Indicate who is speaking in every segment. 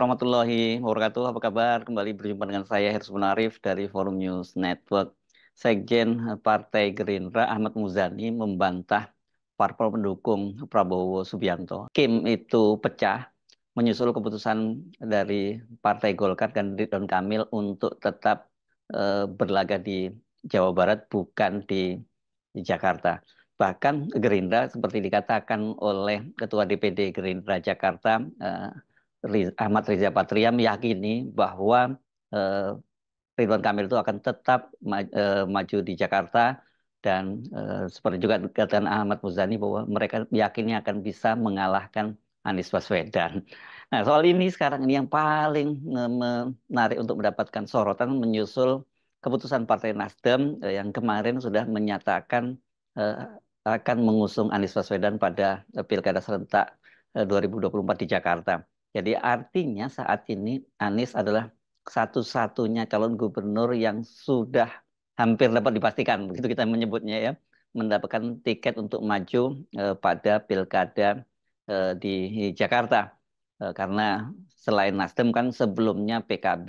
Speaker 1: warahmatullahi wabarakatuh. Apa kabar? Kembali berjumpa dengan saya Hersum Munarif dari Forum News Network. Sekjen Partai Gerindra Ahmad Muzani membantah parpol pendukung Prabowo Subianto. Kim itu pecah menyusul keputusan dari Partai Golkar dan Ridwan Kamil untuk tetap e, berlaga di Jawa Barat bukan di, di Jakarta. Bahkan Gerindra seperti dikatakan oleh Ketua DPD Gerindra Jakarta e, Ahmad Riza Patria meyakini bahwa eh, Ridwan Kamil itu akan tetap ma eh, maju di Jakarta dan eh, seperti juga dikatakan Ahmad Muzani bahwa mereka meyakini akan bisa mengalahkan Anies Baswedan. Nah soal ini sekarang ini yang paling eh, menarik untuk mendapatkan sorotan menyusul keputusan Partai Nasdem eh, yang kemarin sudah menyatakan eh, akan mengusung Anies Baswedan pada pilkada serentak 2024 di Jakarta. Jadi artinya saat ini Anies adalah satu-satunya calon gubernur yang sudah hampir dapat dipastikan, begitu kita menyebutnya ya, mendapatkan tiket untuk maju eh, pada pilkada eh, di Jakarta. Eh, karena selain Nasdem kan sebelumnya PKB,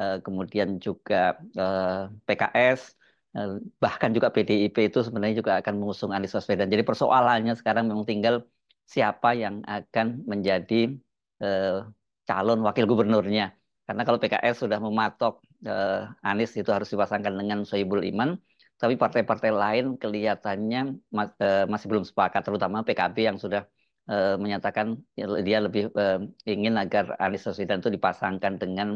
Speaker 1: eh, kemudian juga eh, PKS, eh, bahkan juga PDIP itu sebenarnya juga akan mengusung Anies Baswedan. Jadi persoalannya sekarang memang tinggal siapa yang akan menjadi Eh, calon wakil gubernurnya. Karena kalau PKS sudah mematok eh, Anies itu harus dipasangkan dengan Soebul Iman, tapi partai-partai lain kelihatannya mas, eh, masih belum sepakat, terutama PKB yang sudah eh, menyatakan dia lebih eh, ingin agar Anies Baswedan itu dipasangkan dengan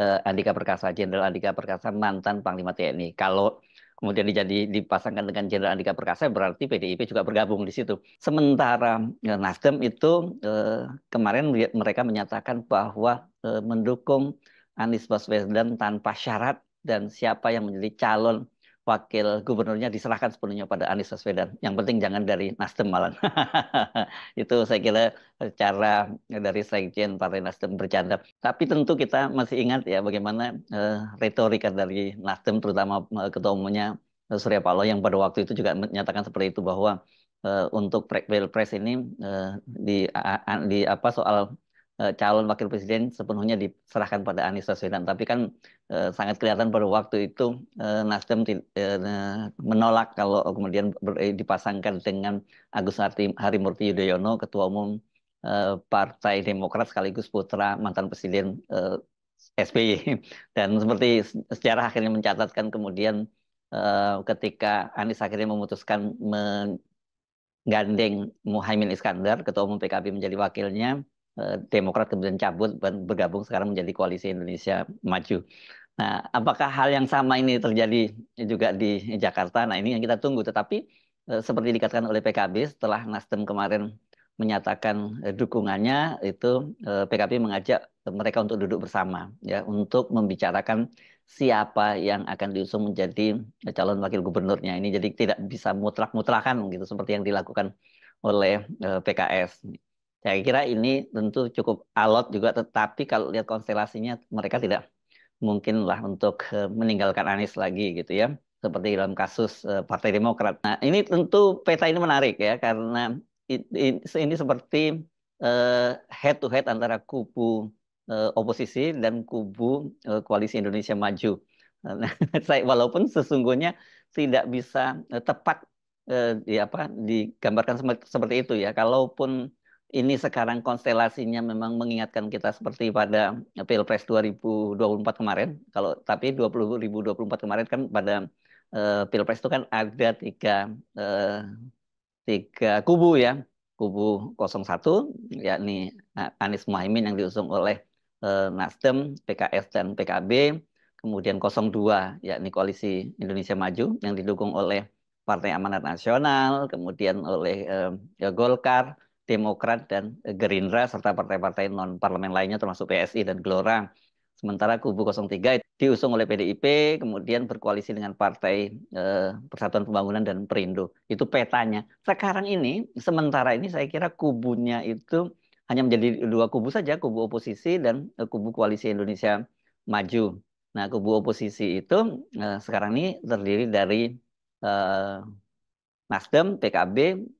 Speaker 1: eh, Andika Perkasa, Jenderal Andika Perkasa mantan Panglima TNI. Kalau kemudian dijadi dipasangkan dengan Jenderal Andika Perkasa berarti PDIP juga bergabung di situ. Sementara eh, Nasdem itu eh, kemarin mereka menyatakan bahwa eh, mendukung Anies Baswedan tanpa syarat dan siapa yang menjadi calon wakil gubernurnya diserahkan sepenuhnya pada Anies Baswedan. Yang penting jangan dari Nasdem malah. itu saya kira cara dari Sekjen Partai Nasdem bercanda. Tapi tentu kita masih ingat ya bagaimana uh, retorika dari Nasdem terutama uh, ketua umumnya uh, Surya Paloh yang pada waktu itu juga menyatakan seperti itu bahwa uh, untuk pilpres ini uh, di uh, di apa soal Eh, calon wakil presiden sepenuhnya diserahkan pada Anies Baswedan. Tapi kan eh, sangat kelihatan pada waktu itu eh, Nasdem menolak kalau kemudian dipasangkan dengan Agus Harti, Harimurti Yudhoyono, Ketua Umum Partai Demokrat sekaligus putra mantan Presiden SBY. Dan seperti sejarah akhirnya mencatatkan kemudian ketika Anies akhirnya memutuskan menggandeng Muhaimin Iskandar, Ketua Umum PKB menjadi wakilnya, Eh, Demokrat kemudian cabut bergabung sekarang menjadi koalisi Indonesia Maju. Nah, apakah hal yang sama ini terjadi juga di Jakarta? Nah, ini yang kita tunggu. Tetapi eh, seperti dikatakan oleh PKB setelah Nasdem kemarin menyatakan eh, dukungannya itu PKB mengajak mereka untuk duduk bersama ya untuk membicarakan siapa yang akan diusung menjadi calon wakil gubernurnya ini jadi tidak bisa mutlak-mutlakan gitu seperti yang dilakukan oleh PKS saya kira ini tentu cukup alot juga, tetapi kalau lihat konstelasinya mereka tidak mungkinlah untuk eh, meninggalkan Anies lagi gitu ya. Seperti dalam kasus eh, Partai Demokrat. Nah ini tentu peta ini menarik ya karena ini seperti head to head antara kubu eh, oposisi dan kubu koalisi Indonesia Maju. Nah, walaupun sesungguhnya tidak bisa tepat di apa digambarkan seperti itu ya. Kalaupun ini sekarang konstelasinya memang mengingatkan kita seperti pada Pilpres 2024 kemarin. Kalau tapi 2024 kemarin kan pada uh, Pilpres itu kan ada tiga uh, tiga kubu ya. Kubu 01 yakni Anies Muhaimin yang diusung oleh uh, Nasdem, PKS dan PKB, kemudian 02 yakni Koalisi Indonesia Maju yang didukung oleh Partai Amanat Nasional, kemudian oleh uh, Golkar Demokrat dan eh, Gerindra serta partai-partai non parlemen lainnya termasuk PSI dan Gelora. Sementara kubu 03 diusung oleh PDIP kemudian berkoalisi dengan partai eh, Persatuan Pembangunan dan Perindo. Itu petanya. Sekarang ini sementara ini saya kira kubunya itu hanya menjadi dua kubu saja, kubu oposisi dan eh, kubu koalisi Indonesia Maju. Nah, kubu oposisi itu sekarang ini terdiri dari Nasdem, PKB,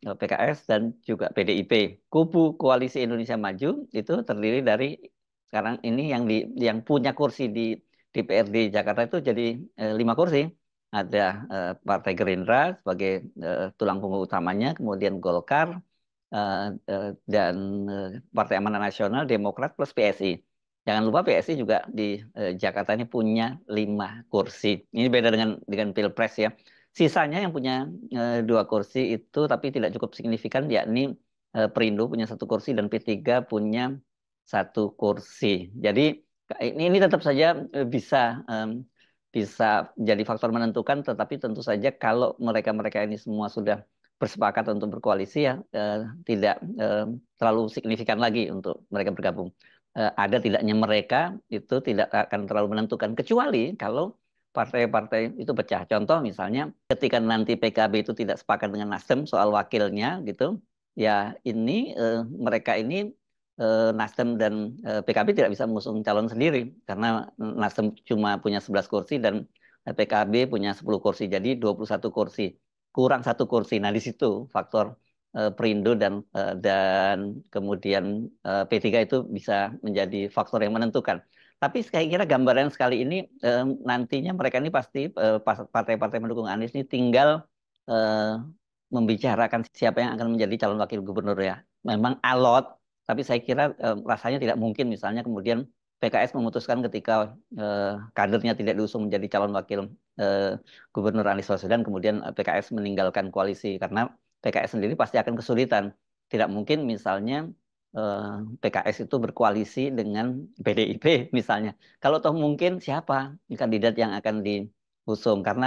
Speaker 1: eh, PKS, dan juga PDIP. Kubu Koalisi Indonesia Maju itu terdiri dari sekarang ini yang di yang punya kursi di DPRD Jakarta itu jadi eh, lima kursi. Ada eh, Partai Gerindra sebagai eh, tulang punggung utamanya, kemudian Golkar eh, dan Partai Amanah Nasional, Demokrat plus PSI. Jangan lupa PSI juga di Jakarta ini punya lima kursi. Ini beda dengan dengan Pilpres ya Sisanya yang punya e, dua kursi itu tapi tidak cukup signifikan yakni e, Perindo punya satu kursi dan P3 punya satu kursi. Jadi ini ini tetap saja eh, bisa e, bisa jadi faktor menentukan tetapi tentu saja kalau mereka-mereka ini semua sudah bersepakat untuk berkoalisi ya e, tidak e, terlalu signifikan lagi untuk mereka bergabung. E, ada tidaknya mereka itu tidak akan terlalu menentukan kecuali kalau partai-partai itu pecah. Contoh misalnya ketika nanti PKB itu tidak sepakat dengan Nasdem soal wakilnya gitu, ya ini eh, mereka ini eh, Nasdem dan eh, PKB tidak bisa mengusung calon sendiri karena Nasdem cuma punya 11 kursi dan PKB punya 10 kursi. Jadi 21 kursi. Kurang satu kursi. Nah, di situ faktor eh, Perindo dan dan kemudian P3 itu bisa menjadi faktor yang menentukan. Tapi saya kira gambaran sekali ini eh, nantinya mereka ini pasti eh, partai-partai eh, mendukung Anies ini tinggal eh, membicarakan siapa yang akan menjadi calon wakil gubernur ya. Memang alot, tapi saya kira eh, rasanya tidak mungkin misalnya kemudian PKS memutuskan ketika eh, kadernya tidak diusung menjadi calon wakil eh, gubernur Anies Baswedan kemudian eh, PKS meninggalkan koalisi karena PKS sendiri pasti akan kesulitan. Tidak mungkin misalnya Eh, PKS itu berkoalisi dengan PDIP misalnya. Kalau toh mungkin siapa kandidat yang akan diusung karena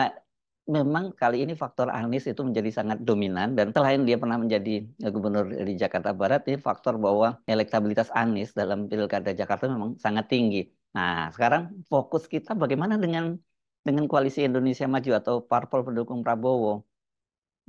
Speaker 1: memang kali ini faktor Anies itu menjadi sangat dominan dan selain dia pernah menjadi eh, gubernur di Jakarta Barat ini faktor bahwa elektabilitas Anies dalam pilkada Jakarta memang sangat tinggi. Nah, sekarang fokus kita bagaimana dengan dengan koalisi Indonesia Maju atau parpol pendukung Prabowo.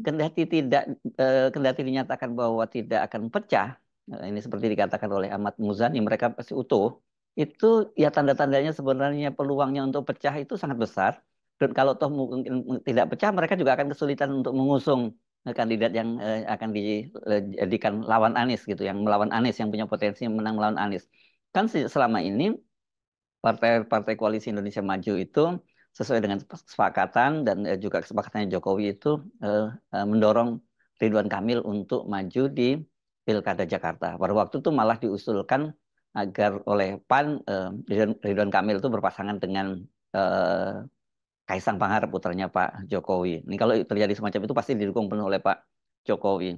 Speaker 1: Kendati tidak eh, kendati dinyatakan bahwa tidak akan pecah, Nah, ini seperti dikatakan oleh Ahmad Muzani, mereka pasti utuh, itu ya tanda-tandanya sebenarnya peluangnya untuk pecah itu sangat besar. Dan kalau toh mungkin tidak pecah, mereka juga akan kesulitan untuk mengusung eh, kandidat yang eh, akan dijadikan eh, lawan Anies gitu, yang melawan Anies, yang punya potensi menang melawan Anies. Kan selama ini partai-partai koalisi Indonesia Maju itu sesuai dengan kesepakatan dan juga kesepakatannya Jokowi itu mendorong Ridwan Kamil untuk maju di Pilkada Jakarta. Pada waktu itu malah diusulkan agar oleh PAN eh, Ridwan Kamil itu berpasangan dengan eh, Kaisang Pangarep putranya Pak Jokowi. Ini kalau terjadi semacam itu pasti didukung penuh oleh Pak Jokowi.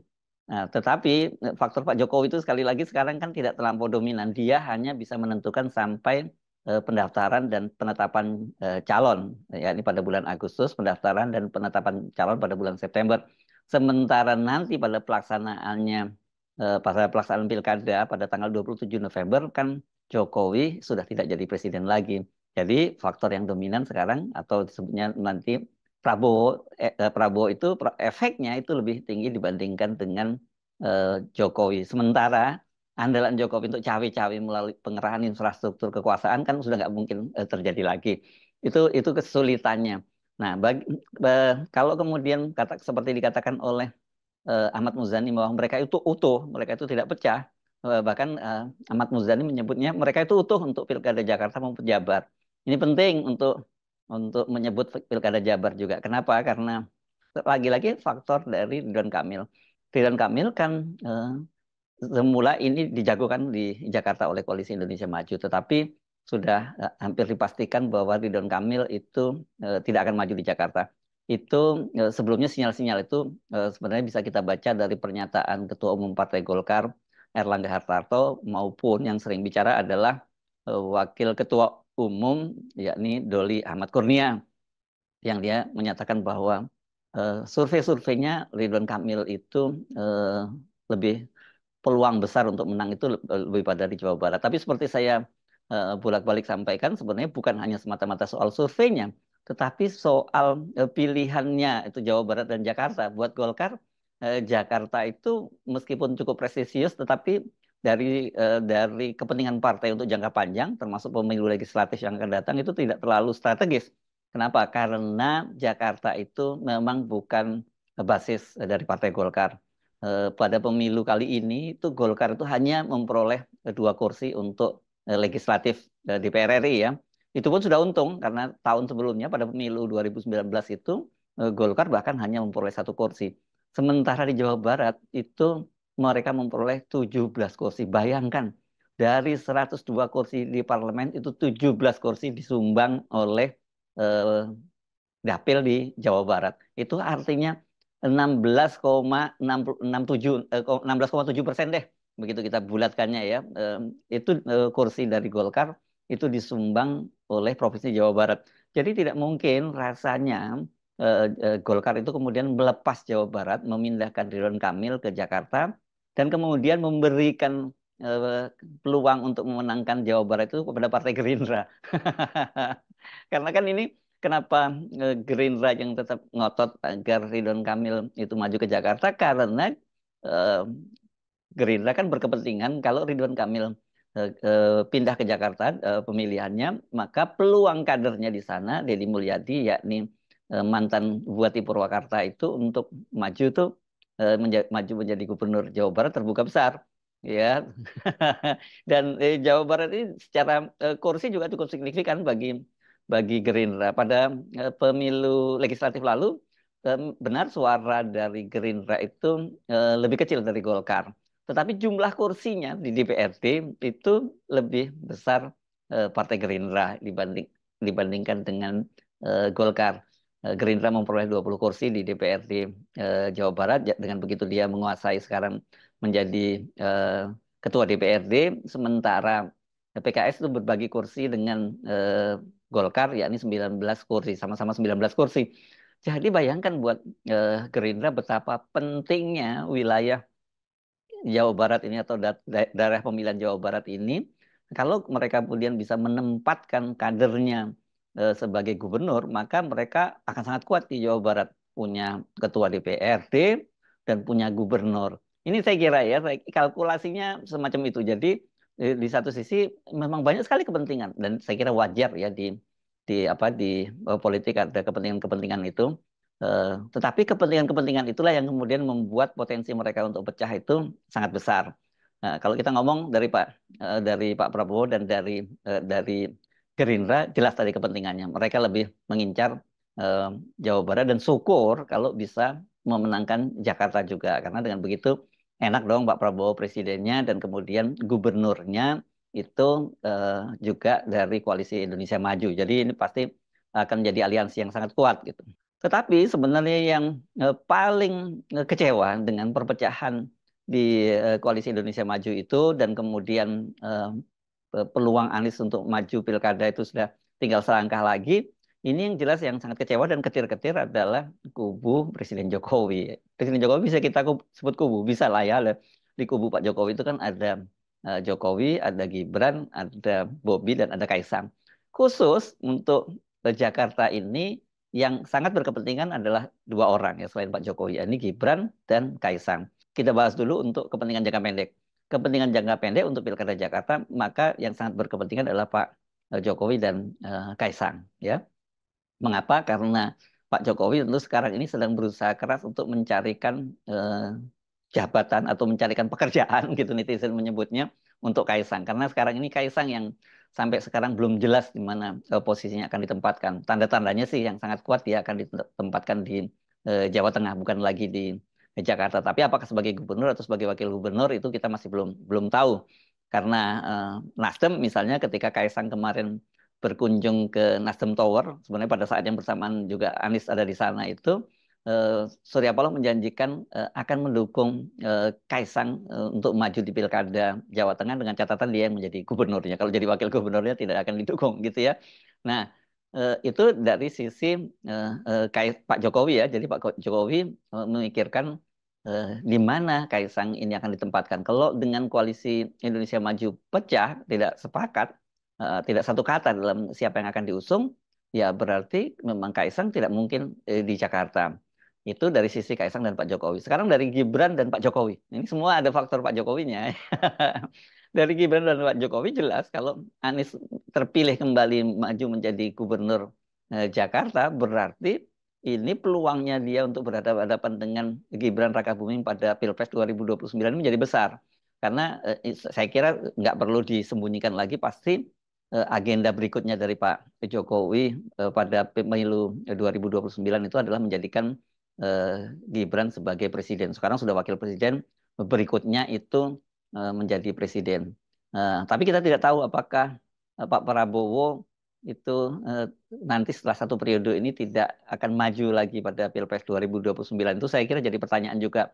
Speaker 1: Nah, tetapi eh, faktor Pak Jokowi itu sekali lagi sekarang kan tidak terlampau dominan. Dia hanya bisa menentukan sampai eh, pendaftaran dan penetapan eh, calon, Ini pada bulan Agustus pendaftaran dan penetapan calon pada bulan September. Sementara nanti pada pelaksanaannya Eh, pada pelaksanaan pilkada pada tanggal 27 November kan Jokowi sudah tidak jadi presiden lagi. Jadi faktor yang dominan sekarang atau disebutnya nanti Prabowo eh, eh Prabowo itu efeknya itu lebih tinggi dibandingkan dengan eh, Jokowi. Sementara andalan Jokowi untuk cawe-cawe melalui pengerahan infrastruktur kekuasaan kan sudah nggak mungkin eh, terjadi lagi. Itu itu kesulitannya. Nah, bagi, eh, kalau kemudian kata seperti dikatakan oleh eh, Ahmad Muzani bahwa mereka itu utuh, mereka itu tidak pecah. Eh, bahkan eh, Ahmad Muzani menyebutnya mereka itu utuh untuk Pilkada Jakarta maupun Jabar. Ini penting untuk untuk menyebut Pilkada Jabar juga. Kenapa? Karena lagi-lagi faktor dari Ridwan Kamil. Ridwan Kamil kan eh, semula ini dijagokan di Jakarta oleh Koalisi Indonesia Maju, tetapi sudah eh, hampir dipastikan bahwa Ridwan Kamil itu eh, tidak akan maju di Jakarta itu e, sebelumnya sinyal-sinyal itu e, sebenarnya bisa kita baca dari pernyataan Ketua Umum Partai Golkar Erlangga Hartarto maupun yang sering bicara adalah e, Wakil Ketua Umum yakni Doli Ahmad Kurnia yang dia menyatakan bahwa survei-surveinya Ridwan Kamil itu lebih peluang besar untuk menang itu lebih pada di Jawa Barat. Tapi seperti saya bolak-balik sampaikan sebenarnya bukan hanya semata-mata soal surveinya, tetapi soal e, pilihannya itu Jawa Barat dan Jakarta buat Golkar e, Jakarta itu meskipun cukup prestisius tetapi dari e, dari kepentingan partai untuk jangka panjang termasuk pemilu legislatif yang akan datang itu tidak terlalu strategis. Kenapa? Karena Jakarta itu memang bukan basis dari Partai Golkar. Pada pemilu kali ini itu Golkar itu hanya memperoleh dua kursi untuk legislatif DPR RI ya. Itu pun sudah untung karena tahun sebelumnya pada pemilu 2019 itu eh, Golkar bahkan hanya memperoleh satu kursi. Sementara di Jawa Barat itu mereka memperoleh 17 kursi. Bayangkan dari 102 kursi di parlemen itu 17 kursi disumbang oleh eh, dapil di Jawa Barat. Itu artinya 16,67 16,7 eh, persen deh begitu kita bulatkannya ya itu eh, kursi dari Golkar itu disumbang oleh Provinsi Jawa Barat. Jadi tidak mungkin rasanya eh, eh, Golkar itu kemudian melepas Jawa Barat, memindahkan Ridwan Kamil ke Jakarta, dan kemudian memberikan eh, peluang untuk memenangkan Jawa Barat itu kepada Partai Gerindra. Karena kan ini kenapa Gerindra yang tetap ngotot agar Ridwan Kamil itu maju ke Jakarta? Karena Gerindra kan berkepentingan kalau Ridwan Kamil Eh, eh, pindah ke Jakarta eh, pemilihannya, maka peluang kadernya di sana Deddy Mulyadi yakni mantan Bupati Purwakarta itu untuk maju itu maju menjadi gubernur Jawa Barat terbuka besar ya dan Jawa Barat ini secara kursi juga cukup signifikan bagi bagi Gerindra pada pemilu legislatif lalu benar suara dari Gerindra itu lebih kecil dari Golkar tetapi jumlah kursinya di DPRD itu lebih besar eh, Partai Gerindra dibanding dibandingkan dengan eh, Golkar. Eh, Gerindra memperoleh 20 kursi di DPRD eh, Jawa Barat dengan begitu dia menguasai sekarang menjadi eh, ketua DPRD sementara PKS itu berbagi kursi dengan eh, Golkar yakni 19 kursi sama-sama 19 kursi. Jadi bayangkan buat eh, Gerindra betapa pentingnya wilayah Jawa Barat ini atau da daerah pemilihan Jawa Barat ini, kalau mereka kemudian bisa menempatkan kadernya e, sebagai gubernur, maka mereka akan sangat kuat di Jawa Barat punya ketua DPRD dan punya gubernur. Ini saya kira ya, kalkulasinya semacam itu. Jadi di, eh, di satu sisi memang banyak sekali kepentingan dan saya kira wajar ya di di apa di eh, politik ada kepentingan-kepentingan itu Eh, tetapi kepentingan-kepentingan itulah yang kemudian membuat potensi mereka untuk pecah itu sangat besar. Nah, kalau kita ngomong dari Pak eh, dari Pak Prabowo dan dari eh, dari Gerindra jelas tadi kepentingannya. Mereka lebih mengincar Jawa Barat dan syukur kalau bisa memenangkan Jakarta juga karena dengan begitu enak dong Pak Prabowo presidennya dan kemudian gubernurnya itu juga dari koalisi Indonesia Maju. Jadi ini pasti akan menjadi aliansi yang sangat kuat gitu. Tetapi sebenarnya yang eh, paling kecewa dengan perpecahan di eh, koalisi Indonesia Maju itu dan kemudian eh, peluang Anies untuk maju pilkada itu sudah tinggal selangkah lagi. Ini yang jelas yang sangat kecewa dan ketir-ketir adalah kubu Presiden Jokowi. Presiden Jokowi bisa kita sebut kubu, bisa lah ya. Di kubu Pak Jokowi itu kan ada Jokowi, ada Gibran, ada Bobi, dan ada Kaisang. Khusus untuk Jakarta ini yang sangat berkepentingan adalah dua orang ya selain Pak Jokowi, ini Gibran dan Kaisang. Kita bahas dulu untuk kepentingan jangka pendek. Kepentingan jangka pendek untuk Pilkada Jakarta, maka yang sangat berkepentingan adalah Pak eh, Jokowi dan uh, Kaisang ya. Mengapa? Karena Pak Jokowi tentu sekarang ini sedang berusaha keras untuk mencarikan uh, jabatan atau mencarikan pekerjaan gitu netizen menyebutnya untuk Kaisang karena sekarang ini Kaisang yang sampai sekarang belum jelas di mana uh, posisinya akan ditempatkan. Tanda-tandanya sih yang sangat kuat dia akan ditempatkan di uh, Jawa Tengah bukan lagi di eh, Jakarta. Tapi apakah sebagai gubernur atau sebagai wakil gubernur itu kita masih belum belum tahu. Karena uh, Nasdem misalnya ketika Kaisang kemarin berkunjung ke Nasdem Tower, sebenarnya pada saat yang bersamaan juga Anies ada di sana itu uh, Surya Paloh menjanjikan eh, akan mendukung uh, Kaisang untuk maju di Pilkada Jawa Tengah dengan catatan dia yang menjadi gubernurnya. Kalau jadi wakil gubernurnya tidak akan didukung gitu ya. Nah, uh, itu dari sisi uh, Pak Jokowi ya. Jadi Pak Jokowi memikirkan uh, di mana Kaisang ini akan ditempatkan. Kalau dengan koalisi Indonesia Maju pecah, tidak sepakat, uh, tidak satu kata dalam siapa yang akan diusung, ya berarti memang Kaisang tidak mungkin di Jakarta. Itu dari sisi Kaisang dan Pak Jokowi. Sekarang dari Gibran dan Pak Jokowi. Ini semua ada faktor Pak Jokowinya. dari Gibran dan Pak Jokowi jelas kalau Anies terpilih kembali maju menjadi gubernur eh, Jakarta berarti ini peluangnya dia untuk berhadapan dengan Gibran Raka Buming pada Pilpres 2029 menjadi besar. Karena eh, saya kira nggak perlu disembunyikan lagi pasti eh, agenda berikutnya dari Pak Jokowi pada pemilu 2029 itu adalah menjadikan Eh, Gibran sebagai presiden. Sekarang sudah wakil presiden, berikutnya itu eh, menjadi presiden. Eh, tapi kita tidak tahu apakah Pak Prabowo itu nanti setelah satu periode ini tidak akan maju lagi pada Pilpres 2029 itu saya kira jadi pertanyaan juga.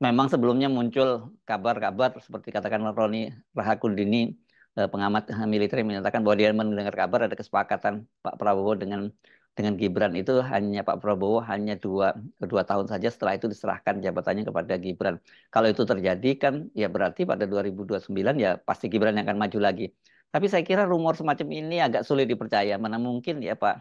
Speaker 1: Memang sebelumnya muncul kabar-kabar seperti katakan Roni Rahakundini pengamat militer yang menyatakan bahwa dia mendengar kabar ada kesepakatan Pak Prabowo dengan dengan Gibran itu hanya Pak Prabowo hanya dua, dua tahun saja setelah itu diserahkan jabatannya kepada Gibran. Kalau itu terjadi kan ya berarti pada 2029 ya pasti Gibran yang akan maju lagi. Tapi saya kira rumor semacam ini agak sulit dipercaya. Mana mungkin ya Pak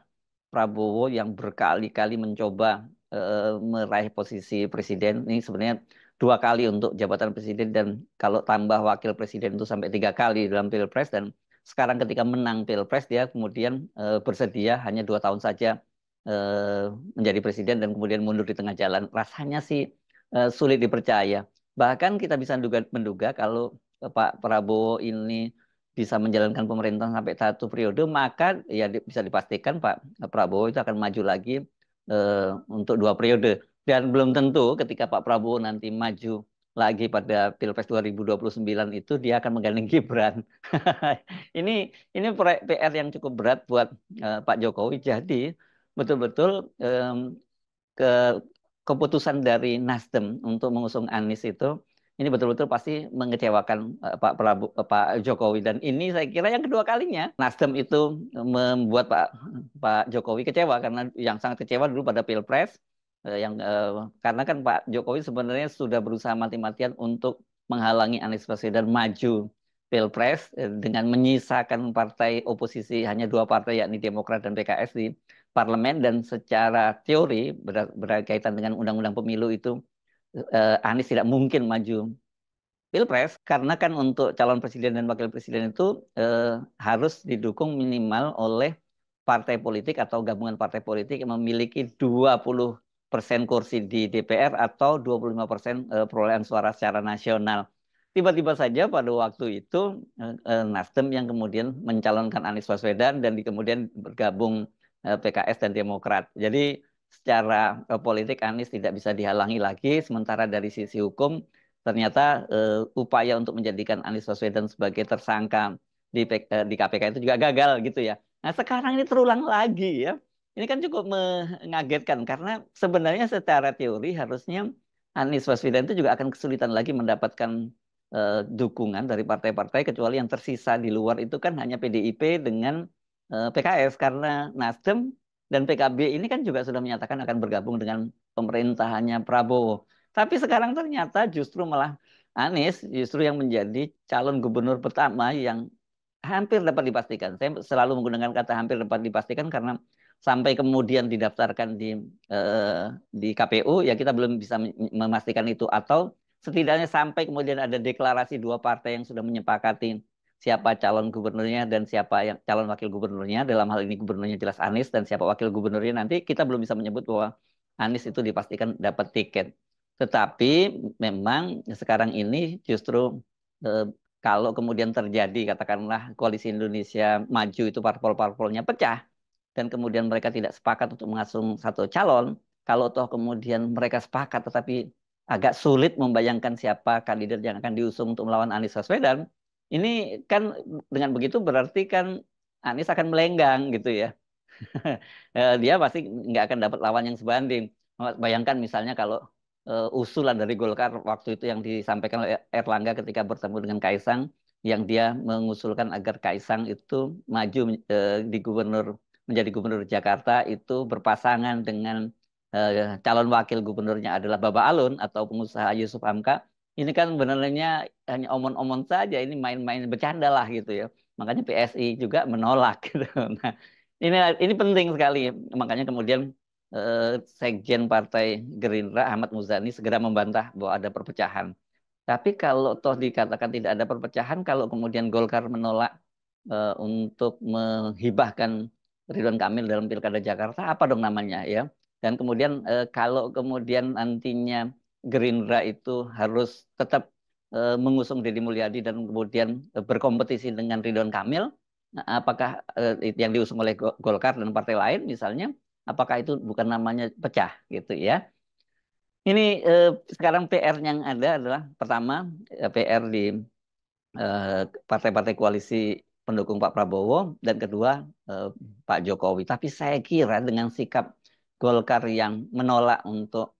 Speaker 1: Prabowo yang berkali-kali mencoba e, meraih posisi presiden ini sebenarnya dua kali untuk jabatan presiden dan kalau tambah wakil presiden itu sampai tiga kali dalam pilpres dan sekarang ketika menang pilpres dia kemudian uh, bersedia hanya dua tahun saja uh, menjadi presiden dan kemudian mundur di tengah jalan rasanya sih uh, sulit dipercaya bahkan kita bisa menduga, menduga kalau Pak Prabowo ini bisa menjalankan pemerintahan sampai satu periode maka ya di, bisa dipastikan Pak Prabowo itu akan maju lagi uh, untuk dua periode dan belum tentu ketika Pak Prabowo nanti maju lagi pada Pilpres 2029 itu dia akan menggandeng Gibran. ini ini PR yang cukup berat buat uh, Pak Jokowi. Jadi betul-betul um, ke keputusan dari Nasdem untuk mengusung Anies itu ini betul-betul pasti mengecewakan uh, Pak Prabu, uh, Pak Jokowi dan ini saya kira yang kedua kalinya Nasdem itu membuat Pak Pak Jokowi kecewa karena yang sangat kecewa dulu pada Pilpres Eh, yang uh, karena kan Pak Jokowi sebenarnya sudah berusaha mati-matian untuk menghalangi Anies Baswedan maju pilpres eh, dengan menyisakan partai oposisi hanya dua partai yakni Demokrat dan PKS di parlemen dan secara teori ber berkaitan dengan undang-undang pemilu itu uh, Anies tidak mungkin maju pilpres karena kan untuk calon presiden dan wakil presiden itu uh, harus didukung minimal oleh partai politik atau gabungan partai politik yang memiliki 20 persen kursi di DPR atau 25 persen eh, perolehan suara secara nasional. Tiba-tiba saja pada waktu itu eh, eh, Nasdem yang kemudian mencalonkan Anies Baswedan dan kemudian bergabung PKS dan Demokrat. Jadi secara politik Anies tidak bisa dihalangi lagi. Sementara dari sisi hukum ternyata upaya untuk menjadikan Anies Baswedan sebagai tersangka di, KPK itu juga gagal gitu ya. Nah sekarang ini terulang lagi ya ini kan cukup mengagetkan karena sebenarnya secara teori harusnya Anies Baswedan itu juga akan kesulitan lagi mendapatkan uh, dukungan dari partai-partai kecuali yang tersisa di luar itu kan hanya PDIP dengan uh, eh, PKS karena Nasdem dan PKB ini kan juga sudah menyatakan akan bergabung dengan pemerintahannya Prabowo. Tapi sekarang ternyata justru malah Anies justru yang menjadi calon gubernur pertama yang hampir dapat dipastikan. Saya selalu menggunakan kata hampir dapat dipastikan karena sampai kemudian didaftarkan di eh, di KPU ya kita belum bisa memastikan itu atau setidaknya sampai kemudian ada deklarasi dua partai yang sudah menyepakati siapa calon gubernurnya dan siapa yang calon wakil gubernurnya dalam hal ini gubernurnya jelas Anies dan siapa wakil gubernurnya nanti kita belum bisa menyebut bahwa Anies itu dipastikan dapat tiket tetapi memang sekarang ini justru eh, kalau kemudian terjadi katakanlah koalisi Indonesia maju itu parpol-parpolnya pecah dan kemudian mereka tidak sepakat untuk mengasung satu calon, kalau toh kemudian mereka sepakat tetapi agak sulit membayangkan siapa kandidat yang akan diusung untuk melawan Anies Baswedan, ini kan dengan begitu berarti kan Anies akan melenggang gitu ya. Eh, dia pasti nggak akan dapat lawan yang sebanding. Bayangkan misalnya kalau eh, usulan dari Golkar waktu itu yang disampaikan oleh Erlangga ketika bertemu dengan Kaisang yang dia mengusulkan agar Kaisang itu maju eh, di gubernur menjadi gubernur Jakarta itu berpasangan dengan eh, calon wakil gubernurnya adalah Bapak Alun atau pengusaha Yusuf Amka Ini kan benarnya hanya omon-omon saja, ini main-main bercanda lah gitu ya. Makanya PSI juga menolak gitu. Nah, ini ini penting sekali. Makanya kemudian eh, sekjen Partai Gerindra Ahmad Muzani segera membantah bahwa ada perpecahan. Tapi kalau toh dikatakan tidak ada perpecahan, kalau kemudian Golkar menolak e, untuk menghibahkan Ridwan Kamil dalam Pilkada Jakarta apa dong namanya ya dan kemudian eh, kalau kemudian nantinya Gerindra itu harus tetap eh, mengusung Deddy Mulyadi dan kemudian eh, berkompetisi dengan Ridwan Kamil nah, apakah eh, yang diusung oleh Golkar dan partai lain misalnya apakah itu bukan namanya pecah gitu ya ini eh, sekarang PR yang ada adalah pertama eh, PR di eh, partai-partai eh, koalisi pendukung Pak Prabowo dan kedua eh, Pak Jokowi. Tapi saya kira dengan sikap Golkar yang menolak untuk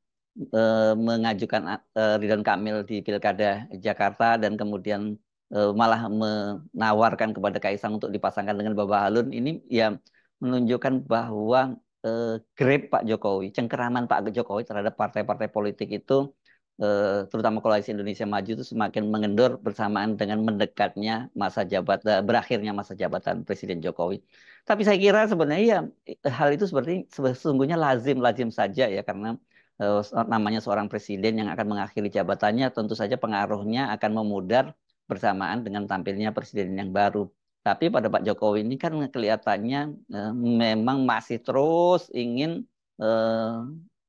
Speaker 1: eh, mengajukan eh, Ridwan Kamil di Pilkada Jakarta dan kemudian eh, malah menawarkan kepada Kaisang untuk dipasangkan dengan Baba Halun ini ya menunjukkan bahwa eh, grip Pak Jokowi, cengkeraman Pak Jokowi terhadap partai-partai politik itu Eh, terutama koalisi Indonesia Maju itu semakin mengendor bersamaan dengan mendekatnya masa jabatan eh, berakhirnya masa jabatan Presiden Jokowi. Tapi saya kira sebenarnya ya eh, hal itu seperti sesungguhnya lazim-lazim saja ya karena namanya seorang presiden yang akan mengakhiri jabatannya tentu saja pengaruhnya akan memudar bersamaan dengan tampilnya presiden yang baru. Tapi pada Pak Jokowi ini kan kelihatannya memang masih terus ingin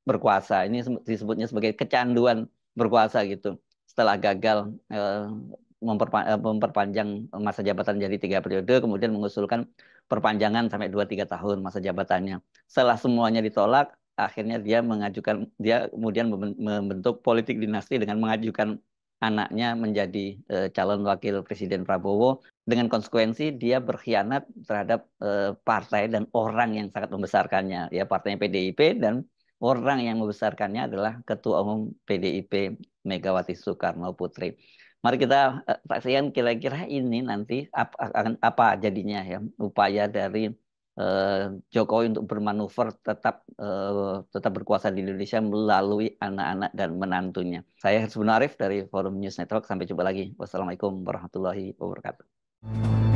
Speaker 1: berkuasa. Ini disebutnya sebagai kecanduan berkuasa gitu setelah gagal eh, eh, memperpanjang masa jabatan jadi tiga periode kemudian mengusulkan perpanjangan sampai dua tiga tahun masa jabatannya setelah semuanya ditolak akhirnya dia mengajukan dia kemudian membentuk politik dinasti dengan mengajukan anaknya menjadi eh, calon wakil presiden Prabowo dengan konsekuensi dia berkhianat terhadap partai dan orang yang sangat membesarkannya ya partainya PDIP dan orang yang membesarkannya adalah Ketua Umum PDIP Megawati Soekarno Putri. Mari kita eh, saksikan kira-kira ini nanti apa, apa jadinya ya upaya dari eh, Jokowi untuk bermanuver tetap eh, tetap berkuasa di Indonesia melalui anak-anak dan menantunya. Saya Hersbun Arif dari Forum News Network. Sampai jumpa lagi. Wassalamualaikum warahmatullahi wabarakatuh.